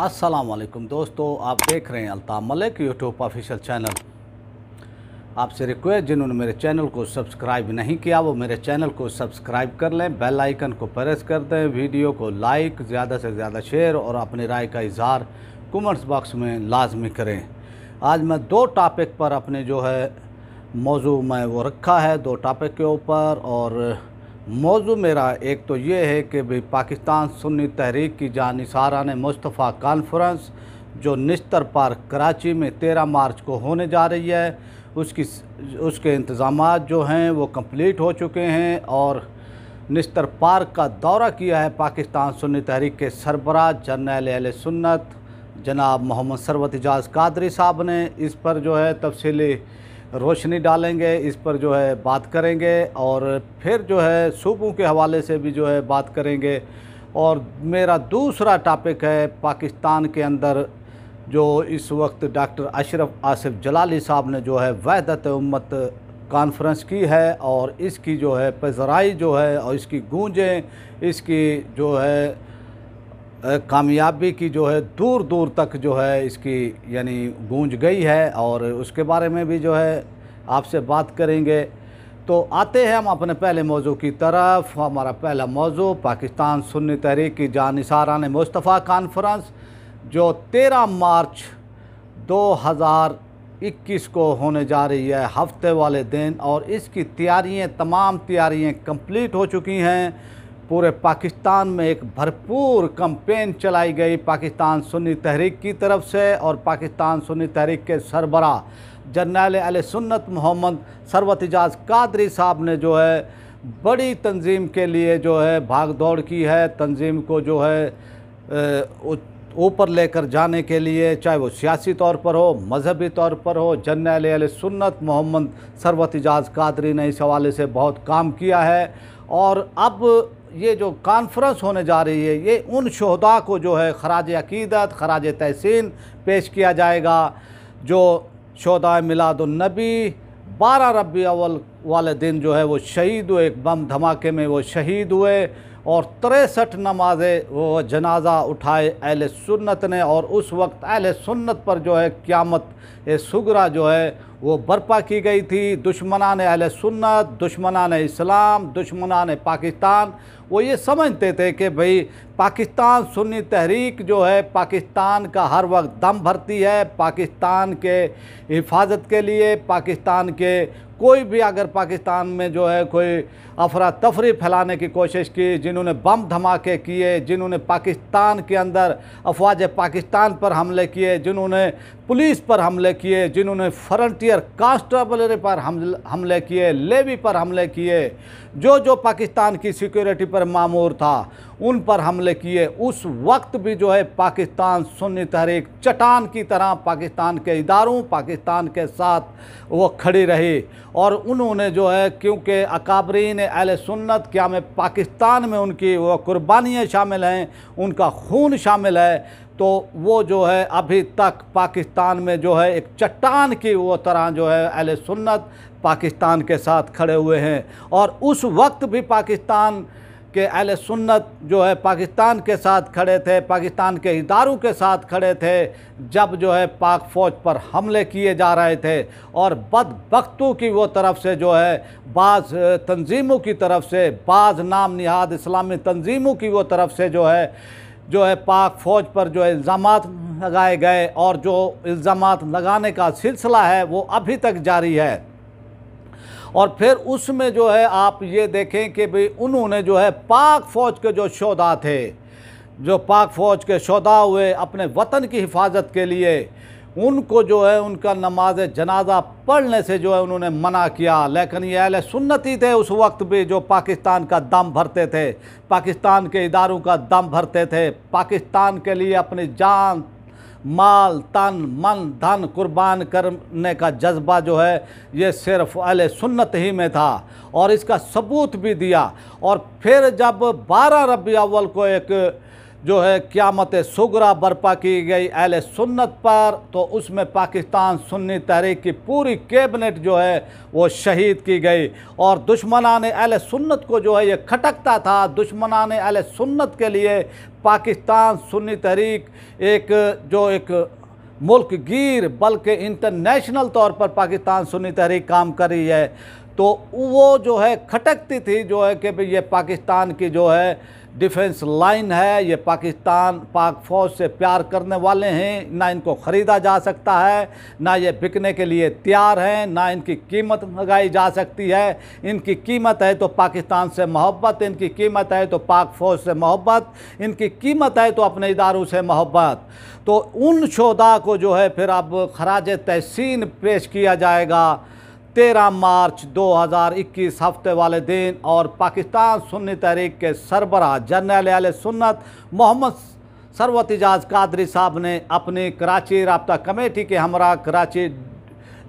अस्सलाम वालेकुम दोस्तों आप देख रहे हैं Alta Malik YouTube official channel आपसे रिक्वेस्ट जिन्होंने मेरे चैनल को सब्सक्राइब नहीं किया वो मेरे चैनल को सब्सक्राइब कर लें बेल आइकन को प्रेस कर दें वीडियो को लाइक ज़्यादा से ज़्यादा शेयर और अपनी राय का इजहार कमेंट्स बॉक्स में लाजमी करें आज मैं दो टॉपिक पर अपने जो है मौजू में वो रखा है दो टॉपिक के ऊपर और मौजू मेरा एक तो ये है कि भाई पाकिस्तान सुन्नी तहरीक की जान इशारा ने मुस्तफ़ा कॉन्फ्रेंस जो निस्तर पार्क कराची में तेरह मार्च को होने जा रही है उसकी उसके इंतज़ाम जो हैं वो कम्प्लीट हो चुके हैं और निस्तर पार्क का दौरा किया है पाकिस्तान सुन्नी तहरीक के सरबरा जनरल अल सुन्नत जनाब मोहम्मद सरवत एजाज कादरी साहब ने इस पर जो है तफसली रोशनी डालेंगे इस पर जो है बात करेंगे और फिर जो है सूबों के हवाले से भी जो है बात करेंगे और मेरा दूसरा टॉपिक है पाकिस्तान के अंदर जो इस वक्त डॉक्टर अशरफ आसिफ जलाली साहब ने जो है वहदत उम्मत कॉन्फ्रेंस की है और इसकी जो है पजराई जो है और इसकी गूंजें इसकी जो है कामयाबी की जो है दूर दूर तक जो है इसकी यानी गूंज गई है और उसके बारे में भी जो है आपसे बात करेंगे तो आते हैं हम अपने पहले मौजू की तरफ हमारा पहला मौजू पाकिस्तान सुन्नी तहरीक की जानसारान मुस्तफ़ा कॉन्फ्रेंस जो 13 मार्च 2021 को होने जा रही है हफ्ते वाले दिन और इसकी तैयारियां तमाम तैयारियां कंप्लीट हो चुकी हैं पूरे पाकिस्तान में एक भरपूर कंपेन चलाई गई पाकिस्तान सुन्नी तहरीक की तरफ से और पाकिस्तान सुन्नी तहरीक के सरबरा जर्नल अल सुन्नत मोहम्मद सरवत एजाज कादरी साहब ने जो है बड़ी तंजीम के लिए जो है भाग दौड़ की है तंजीम को जो है ऊपर लेकर जाने के लिए चाहे वो सियासी तौर पर हो मजहबी तौर पर हो जन्नल अल सुन्नत मोहम्मद सरवत एजाज कादरी ने इस हवाले से बहुत काम किया है और अब ये जो कॉन्फ्रेंस होने जा रही है ये उन शहदा को जो है खराज अकीदत खराज तहसिन पेश किया जाएगा जो शहदा मिलादुलनबी बारह रबी अवल वाले दिन जो है वो शहीद हुए एक बम धमाके में वो शहीद हुए और तिरसठ नमाजें वो जनाजा उठाए अहल सुन्नत ने और उस वक्त अहल सुन्नत पर जो है क़्यामत सगरा जो है वो बर्पा की गई थी दुश्मनान अहल सुन्नत दुश्मनान इस्लाम दुश्मनान पाकिस्तान वो ये समझते थे कि भाई पाकिस्तान सुन्नी तहरीक जो है पाकिस्तान का हर वक्त दम भरती है पाकिस्तान के हिफाजत के लिए पाकिस्तान के कोई भी अगर पाकिस्तान में जो है कोई अफरा तफरी फैलाने की कोशिश की जिन्होंने बम धमाके किए जिन्होंने पाकिस्तान के अंदर अफवाज पाकिस्तान पर हमले किए जिन्होंने पुलिस पर हमले किए जिन्होंने फ्रंटियर किए कांस्टेबल पर हमले किए लेवी पर हमले किए जो जो पाकिस्तान की सिक्योरिटी पर मामूर था उन पर हमले किए उस वक्त भी जो है पाकिस्तान सुन्य तहरीक चट्टान की तरह पाकिस्तान के इदारों पाकिस्तान के साथ वो खड़ी रही और उन्होंने जो है क्योंकि अकाबरीन अल सुन्नत क्या में पाकिस्तान में उनकी वो कुर्बानियाँ शामिल हैं उनका खून शामिल है तो वो जो है अभी तक पाकिस्तान में जो है एक चट्टान की वो तरह जो है अल सुन्नत पाकिस्तान के साथ खड़े हुए हैं और उस वक्त भी पाकिस्तान कि अहल सुन्नत जो है पाकिस्तान के साथ खड़े थे पाकिस्तान के इदारों के साथ खड़े थे जब जो है पाक फ़ौज पर हमले किए जा रहे थे और बदबकतों की वो तरफ से जो है बाज़ तंजीमों की तरफ से बाज़ नाम निहाद इस्लामी तंजीमों की वो तरफ से जो है जो है पाक फ़ौज पर जो है इल्ज़ाम लगाए गए और जो इल्ज़ाम लगाने का सिलसिला है वो अभी तक जारी है और फिर उसमें जो है आप ये देखें कि भाई उन्होंने जो है पाक फ़ौज के जो शोदा थे जो पाक फ़ौज के शोदा हुए अपने वतन की हिफाजत के लिए उनको जो है उनका नमाज जनाजा पढ़ने से जो है उन्होंने मना किया लेकिन ये अहल सुन्नती थे उस वक्त भी जो पाकिस्तान का दम भरते थे पाकिस्तान के इदारों का दम भरते थे पाकिस्तान के लिए अपनी जान माल तन मन धन कुर्बान करने का जज्बा जो है ये सिर्फ अल सुन्नत ही में था और इसका सबूत भी दिया और फिर जब बारह रबी अव्वल को एक जो है क़्यामत सुगरा बर्पा की गई अहल सुन्नत पर तो उसमें पाकिस्तान सुन्नी तहरीक की पूरी कैबिनेट जो है वो शहीद की गई और दुश्मनान अहल सुन्नत को जो है ये खटकता था दुश्मनान अहल सुन्नत के लिए पाकिस्तान सुन्नी तहरीक एक जो एक मुल्क गिर बल्कि इंटरनेशनल तौर पर पाकिस्तान सुन्नी तहरीक काम कर रही है तो वो जो है खटकती थी जो है कि भाई ये पाकिस्तान की जो है डिफेंस लाइन है ये पाकिस्तान पाक फौज से प्यार करने वाले हैं ना इनको ख़रीदा जा सकता है ना ये बिकने के लिए तैयार हैं ना इनकी कीमत लगाई जा सकती है इनकी कीमत है तो पाकिस्तान से मोहब्बत इनकी कीमत है तो पाक फौज से मोहब्बत इनकी कीमत है तो अपने इदारों से मोहब्बत तो उन शोदा को जो है फिर अब खराज तहसीन पेश किया जाएगा तेरह मार्च 2021 हफ्ते वाले दिन और पाकिस्तान सुन्नी तहरीक के सरबरा जनरल आल सुन्नत मोहम्मद सरवत एजाज कादरी साहब ने अपनी कराची रबता कमेटी के हमरा कराची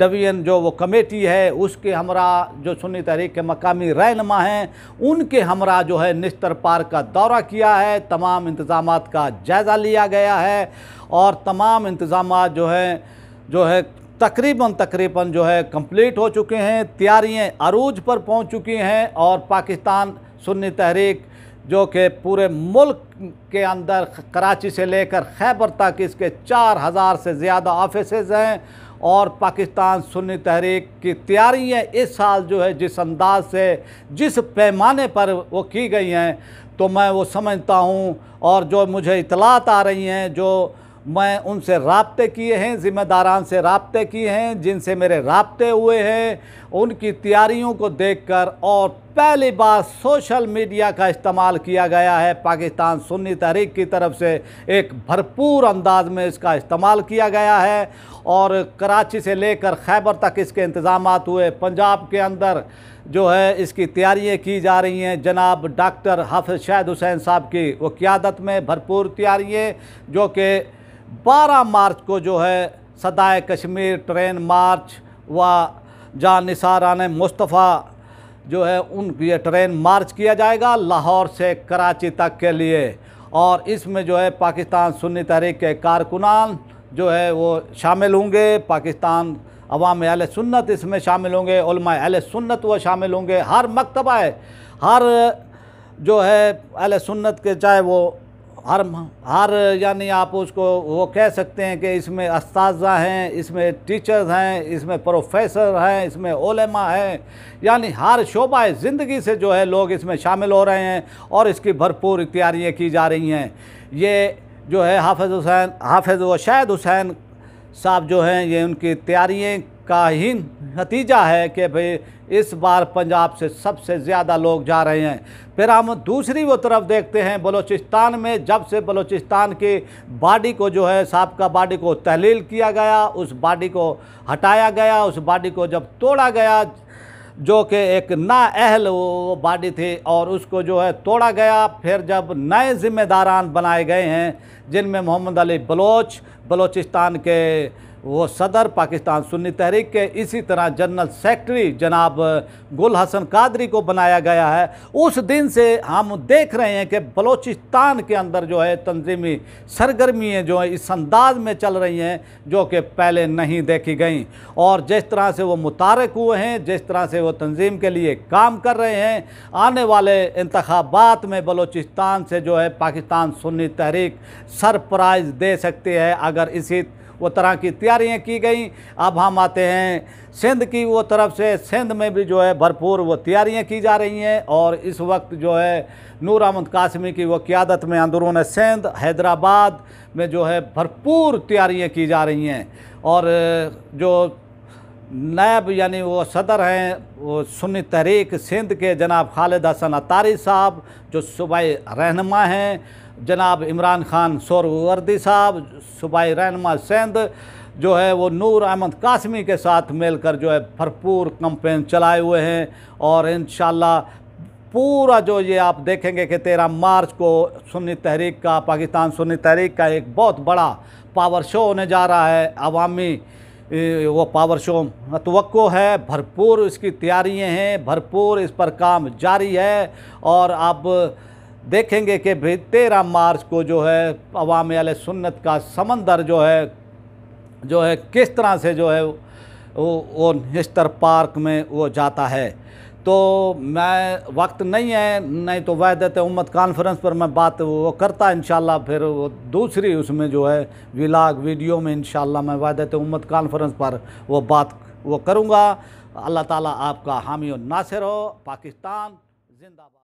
डवीन जो वो कमेटी है उसके हमरा जो सुन्नी तहरीक के मकामी रहनमा हैं उनके हमरा जो है निस्तर पार्क का दौरा किया है तमाम इंतज़ाम का जायज़ा लिया गया है और तमाम इंतज़ाम जो हैं जो है तकरीबन तकरीबन जो है कंप्लीट हो चुके हैं तैयारियां अरूज पर पहुंच चुकी हैं और पाकिस्तान सुन्नी तहरीक जो कि पूरे मुल्क के अंदर कराची से लेकर खैबर तक इसके चार हज़ार से ज़्यादा ऑफिस हैं और पाकिस्तान सुन्नी तहरीक की तैयारियाँ इस साल जो है जिस अंदाज से जिस पैमाने पर वो की गई हैं तो मैं वो समझता हूँ और जो मुझे इतलात आ रही हैं जो मैं उनसे रबते किए हैं ज़िम्मेदारान से रबते किए हैं जिनसे मेरे रबते हुए हैं उनकी तैयारियों को देखकर और पहली बार सोशल मीडिया का इस्तेमाल किया गया है पाकिस्तान सुन्नी तहरीक की तरफ से एक भरपूर अंदाज में इसका इस्तेमाल किया गया है और कराची से लेकर खैबर तक इसके इंतज़ाम हुए पंजाब के अंदर जो है इसकी तैयारियाँ की जा रही हैं जनाब डॉक्टर हाफिज शाहिद हुसैन साहब की वो क्यादत में भरपूर तैयारियाँ जो कि 12 मार्च को जो है सदाए कश्मीर ट्रेन मार्च व जा निसारान मुस्तफ़ा जो है उन ये ट्रेन मार्च किया जाएगा लाहौर से कराची तक के लिए और इसमें जो है पाकिस्तान सुन्नी तहरीक के कारकुनान जो है वो शामिल होंगे पाकिस्तान अवाम अल सुन्नत इसमें शामिल होंगे अल सुन्नत वह शामिल होंगे हर मकतबा है हर जो है अल सुन्नत के चाहे वो हर हर यानी आप उसको वो कह सकते हैं कि इसमें इस हैं इसमें टीचर्स हैं इसमें प्रोफेसर हैं इसमें ओलेमा हैं यानी हर शोबा ज़िंदगी से जो है लोग इसमें शामिल हो रहे हैं और इसकी भरपूर तैयारियाँ की जा रही हैं ये जो है हाफिज़ हुसैन हाफिज़ व शाहद हुसैन साहब जो हैं ये उनकी तैयारियाँ का ही नतीजा है कि भाई इस बार पंजाब से सबसे ज़्यादा लोग जा रहे हैं फिर हम दूसरी वो तरफ देखते हैं बलूचिस्तान में जब से बलूचिस्तान की बाडी को जो है सबका बाडी को तहलील किया गया उस बाडी को हटाया गया उस बाडी को जब तोड़ा गया जो कि एक नाअहल वो बाडी थी और उसको जो है तोड़ा गया फिर जब नए ज़िम्मेदारान बनाए गए हैं जिनमें मोहम्मद अली बलोच बलूचिस्तान के वो सदर पाकिस्तान सुन्नी तहरीक के इसी तरह जनरल सेक्रेटरी जनाब गुल हसन कादरी को बनाया गया है उस दिन से हम देख रहे हैं कि बलूचिस्तान के अंदर जो है तंजीमी सरगर्मियाँ जो हैं इस अंदाज में चल रही हैं जो कि पहले नहीं देखी गई और जिस तरह से वो मुतारक हुए हैं जिस तरह से वो तंजीम के लिए काम कर रहे हैं आने वाले इंतबात में बलूचिस्तान से जो है पाकिस्तान सुन्नी तहरीक सरप्राइज़ दे सकती है अगर इसी वो तरह की तैयारियाँ की गई अब हम आते हैं सिंध की वो तरफ से सिंध में भी जो है भरपूर वो तैयारियाँ की जा रही हैं और इस वक्त जो है नूर अहमद कासमी की वो क़्यादत में अंदरून सिंध हैदराबाद में जो है भरपूर तैयारियाँ की जा रही हैं और जो नायब यानी वो सदर हैं वो सुन्नी तहरीक सिंध के जनाब खालिद हसन अतारी साहब जो सूबाई रहनमा हैं जनाब इमरान खान वर्दी साहब सूबाई रहनमा सिंध जो है वो नूर अहमद कासमी के साथ मिलकर जो है भरपूर कंपेन चलाए हुए हैं और इन पूरा जो ये आप देखेंगे कि तेरह मार्च को सुन्नी तहरीक का पाकिस्तान सुन्नी तहरीक का एक बहुत बड़ा पावर शो होने जा रहा है अवामी वो पावर शो मतवको है भरपूर इसकी तैयारियां हैं भरपूर इस पर काम जारी है और अब देखेंगे कि भाई तेरह मार्च को जो है अवाम अल सुन्नत का समंदर जो है जो है किस तरह से जो है वो वो निस्तर पार्क में वो जाता है तो मैं वक्त नहीं है नहीं तो वहदत उम्मत कॉन्फ्रेंस पर मैं बात वो करता इन फिर वो दूसरी उसमें जो है विलाग वीडियो में इन मैं वहदत उम्मत कॉन्फ्रेंस पर वो बात वो करूँगा अल्लाह ताला आपका हामी और नासिर हो पाकिस्तान जिंदाबाद